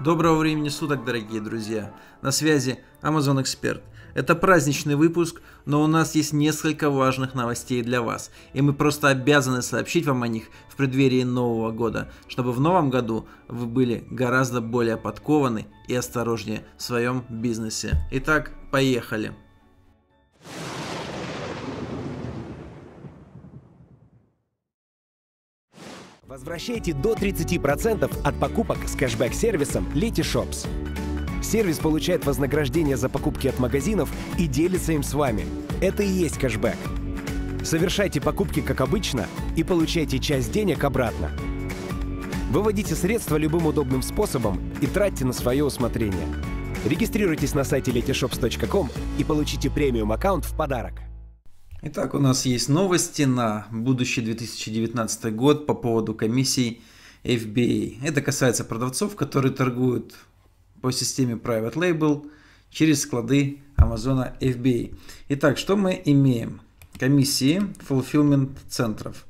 Доброго времени суток, дорогие друзья! На связи Amazon Эксперт. Это праздничный выпуск, но у нас есть несколько важных новостей для вас, и мы просто обязаны сообщить вам о них в преддверии Нового года, чтобы в новом году вы были гораздо более подкованы и осторожнее в своем бизнесе. Итак, поехали! Возвращайте до 30% от покупок с кэшбэк-сервисом Letyshops. Сервис получает вознаграждение за покупки от магазинов и делится им с вами. Это и есть кэшбэк. Совершайте покупки как обычно и получайте часть денег обратно. Выводите средства любым удобным способом и тратьте на свое усмотрение. Регистрируйтесь на сайте letyshops.com и получите премиум-аккаунт в подарок. Итак, у нас есть новости на будущий 2019 год по поводу комиссий FBA. Это касается продавцов, которые торгуют по системе Private Label через склады Amazon FBA. Итак, что мы имеем? Комиссии fulfillment центров.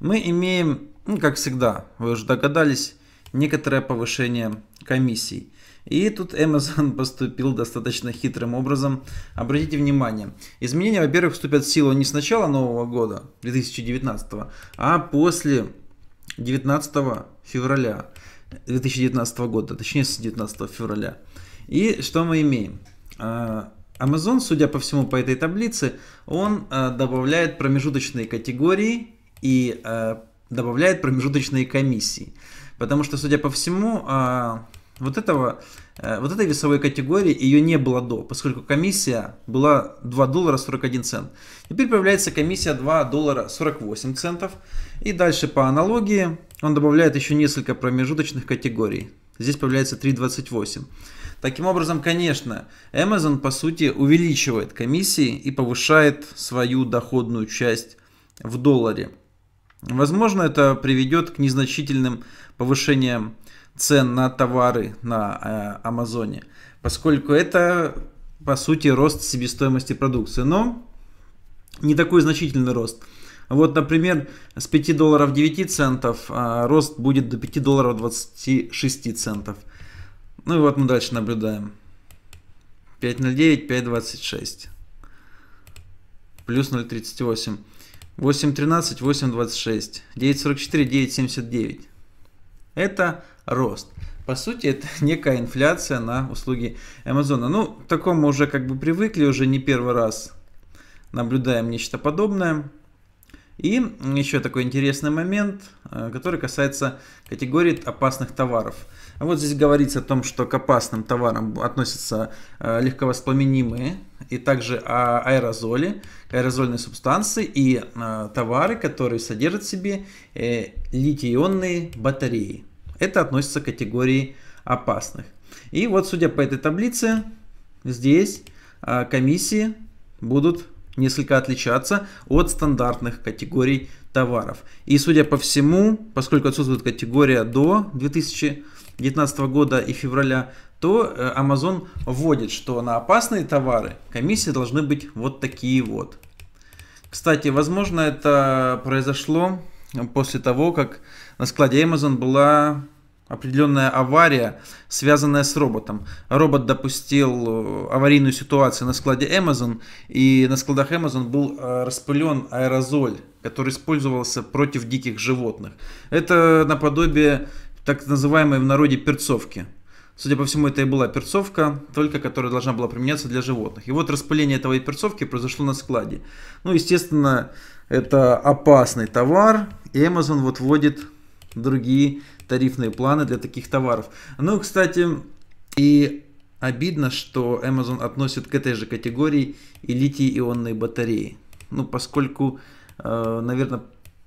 Мы имеем, ну, как всегда, вы уже догадались, некоторое повышение комиссий. И тут Amazon поступил достаточно хитрым образом. Обратите внимание, изменения, во-первых, вступят в силу не с начала нового года, 2019, а после 19 февраля 2019 года, точнее с 19 февраля. И что мы имеем? А, Amazon, судя по всему, по этой таблице, он а, добавляет промежуточные категории и а, добавляет промежуточные комиссии. Потому что, судя по всему, а, вот, этого, э, вот этой весовой категории ее не было до, поскольку комиссия была 2 доллара 41 цент. Теперь появляется комиссия 2 доллара 48 центов. И дальше по аналогии он добавляет еще несколько промежуточных категорий. Здесь появляется 3.28. Таким образом, конечно, Amazon по сути увеличивает комиссии и повышает свою доходную часть в долларе. Возможно, это приведет к незначительным повышениям цен на товары на э, Амазоне, поскольку это, по сути, рост себестоимости продукции. Но не такой значительный рост. Вот, например, с 5 долларов 9 центов а, рост будет до 5 долларов 26 центов. Ну и вот мы дальше наблюдаем. 5.09, 5.26. Плюс 0.38. 8.13, 8.26, 9.44, 9.79. Это рост. По сути, это некая инфляция на услуги Амазона. Ну, к такому уже как бы привыкли, уже не первый раз наблюдаем нечто подобное. И еще такой интересный момент, э, который касается категории опасных товаров. А вот здесь говорится о том, что к опасным товарам относятся э, легковоспламенимые и также а, аэрозоли, аэрозольные субстанции и э, товары, которые содержат в себе э, литий-ионные батареи. Это относится к категории опасных. И вот судя по этой таблице, здесь комиссии будут несколько отличаться от стандартных категорий товаров. И судя по всему, поскольку отсутствует категория до 2000 2019 года и февраля, то э, Amazon вводит, что на опасные товары комиссии должны быть вот такие вот. Кстати, возможно, это произошло после того, как на складе Amazon была определенная авария, связанная с роботом. Робот допустил э, аварийную ситуацию на складе Amazon, и на складах Amazon был э, распылен аэрозоль, который использовался против диких животных. Это наподобие так называемой в народе перцовки. Судя по всему, это и была перцовка, только которая должна была применяться для животных. И вот распыление этого перцовки произошло на складе. Ну, естественно, это опасный товар, и Amazon вот вводит другие тарифные планы для таких товаров. Ну, кстати, и обидно, что Amazon относит к этой же категории и литий-ионные батареи. Ну, поскольку, э, наверное,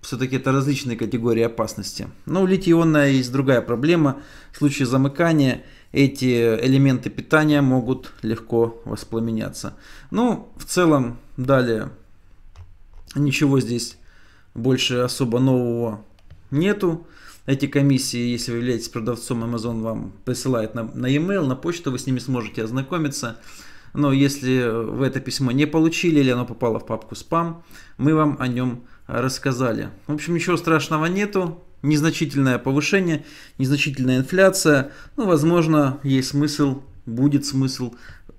все-таки это различные категории опасности. Но у литий-ионная есть другая проблема. В случае замыкания эти элементы питания могут легко воспламеняться. Ну, в целом, далее ничего здесь больше особо нового нету. Эти комиссии, если вы являетесь продавцом, Amazon вам присылает на, на e-mail, на почту, вы с ними сможете ознакомиться но если вы это письмо не получили или оно попало в папку спам, мы вам о нем рассказали. В общем, ничего страшного нету, незначительное повышение, незначительная инфляция, ну, возможно, есть смысл, будет смысл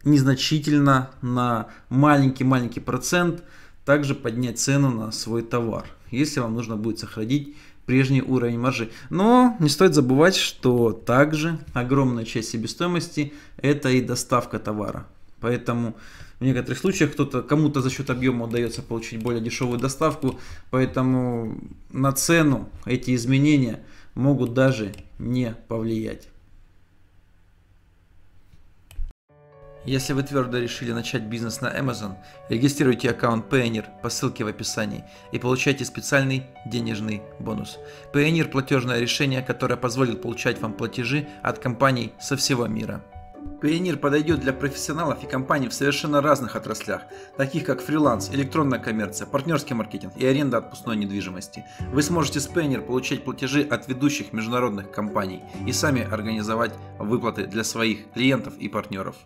незначительно на маленький-маленький процент также поднять цену на свой товар, если вам нужно будет сохранить прежний уровень маржи. Но не стоит забывать, что также огромная часть себестоимости это и доставка товара. Поэтому в некоторых случаях кто-то кому-то за счет объема удается получить более дешевую доставку, поэтому на цену эти изменения могут даже не повлиять. Если вы твердо решили начать бизнес на Amazon, регистрируйте аккаунт Payoneer по ссылке в описании и получайте специальный денежный бонус. Payoneer – платежное решение, которое позволит получать вам платежи от компаний со всего мира. Пионер подойдет для профессионалов и компаний в совершенно разных отраслях, таких как фриланс, электронная коммерция, партнерский маркетинг и аренда отпускной недвижимости. Вы сможете с Payoneer получать платежи от ведущих международных компаний и сами организовать выплаты для своих клиентов и партнеров.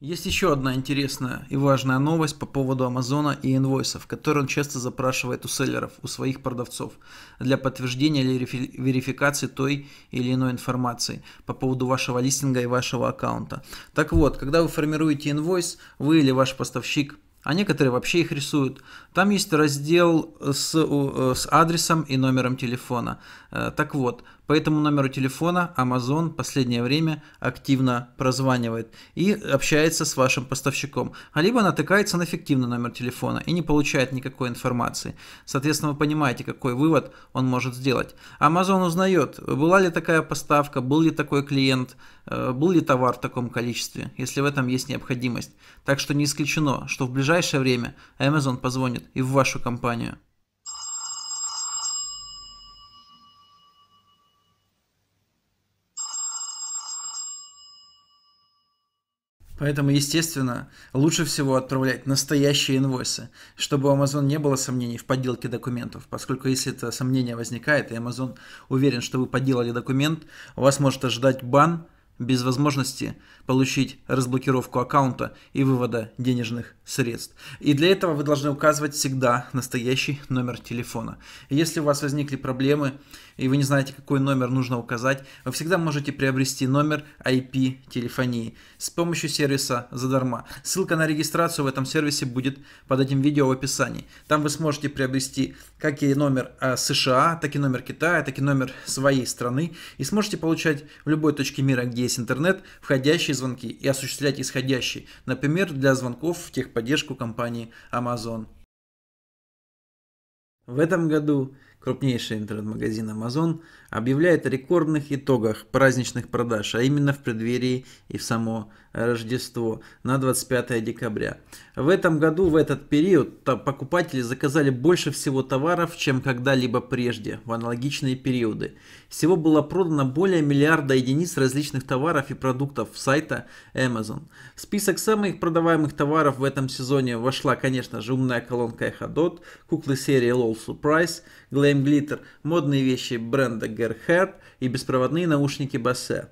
Есть еще одна интересная и важная новость по поводу Амазона и инвойсов, которые он часто запрашивает у селлеров, у своих продавцов, для подтверждения или верификации той или иной информации по поводу вашего листинга и вашего аккаунта. Так вот, когда вы формируете инвойс, вы или ваш поставщик а некоторые вообще их рисуют. Там есть раздел с, э, с адресом и номером телефона. Э, так вот, по этому номеру телефона Amazon последнее время активно прозванивает и общается с вашим поставщиком, а либо натыкается на фиктивный номер телефона и не получает никакой информации. Соответственно, вы понимаете, какой вывод он может сделать. Amazon узнает, была ли такая поставка, был ли такой клиент, э, был ли товар в таком количестве, если в этом есть необходимость. Так что не исключено, что в ближайшее время Amazon позвонит и в вашу компанию. Поэтому, естественно, лучше всего отправлять настоящие инвойсы, чтобы у Amazon не было сомнений в подделке документов, поскольку если это сомнение возникает, и Amazon уверен, что вы подделали документ, вас может ожидать бан без возможности получить разблокировку аккаунта и вывода денежных средств. И для этого вы должны указывать всегда настоящий номер телефона. Если у вас возникли проблемы и вы не знаете, какой номер нужно указать, вы всегда можете приобрести номер IP телефонии с помощью сервиса задарма. Ссылка на регистрацию в этом сервисе будет под этим видео в описании. Там вы сможете приобрести как и номер э, США, так и номер Китая, так и номер своей страны и сможете получать в любой точке мира, где есть интернет, входящие звонки и осуществлять исходящие. Например, для звонков в техподдержку компании Amazon. В этом году крупнейший интернет-магазин Amazon, объявляет о рекордных итогах праздничных продаж, а именно в преддверии и в само Рождество на 25 декабря. В этом году, в этот период, покупатели заказали больше всего товаров, чем когда-либо прежде, в аналогичные периоды. Всего было продано более миллиарда единиц различных товаров и продуктов сайта Amazon. В список самых продаваемых товаров в этом сезоне вошла, конечно же, умная колонка Echo Dot, куклы серии LOL Surprise, Glam Glitter, модные вещи бренда Gerhard и беспроводные наушники Bose.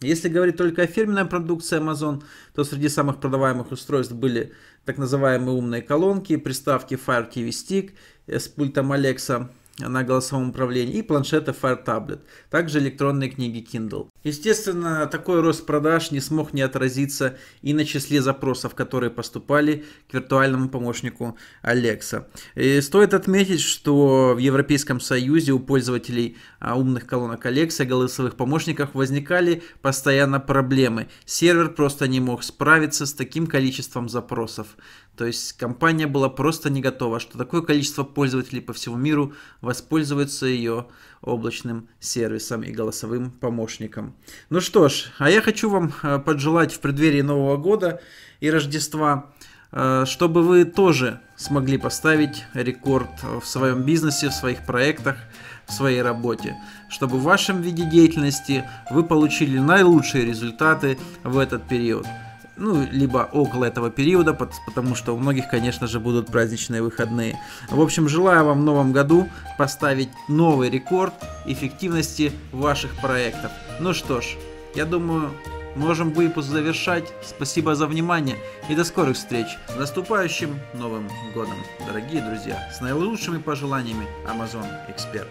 Если говорить только о фирменной продукции Amazon, то среди самых продаваемых устройств были так называемые умные колонки, приставки Fire TV Stick э, с пультом Alexa, на голосовом управлении и планшеты Fire Tablet, также электронные книги Kindle. Естественно, такой рост продаж не смог не отразиться и на числе запросов, которые поступали к виртуальному помощнику Alexa. И стоит отметить, что в Европейском Союзе у пользователей а, умных колонок Alexa и голосовых помощников возникали постоянно проблемы. Сервер просто не мог справиться с таким количеством запросов. То есть компания была просто не готова, что такое количество пользователей по всему миру воспользоваться ее облачным сервисом и голосовым помощником. Ну что ж, а я хочу вам э, поджелать в преддверии Нового года и Рождества, э, чтобы вы тоже смогли поставить рекорд в своем бизнесе, в своих проектах, в своей работе, чтобы в вашем виде деятельности вы получили наилучшие результаты в этот период ну, либо около этого периода, потому что у многих, конечно же, будут праздничные выходные. В общем, желаю вам в новом году поставить новый рекорд эффективности ваших проектов. Ну что ж, я думаю, можем выпуск завершать. Спасибо за внимание и до скорых встреч. С наступающим Новым Годом, дорогие друзья. С наилучшими пожеланиями Amazon Expert.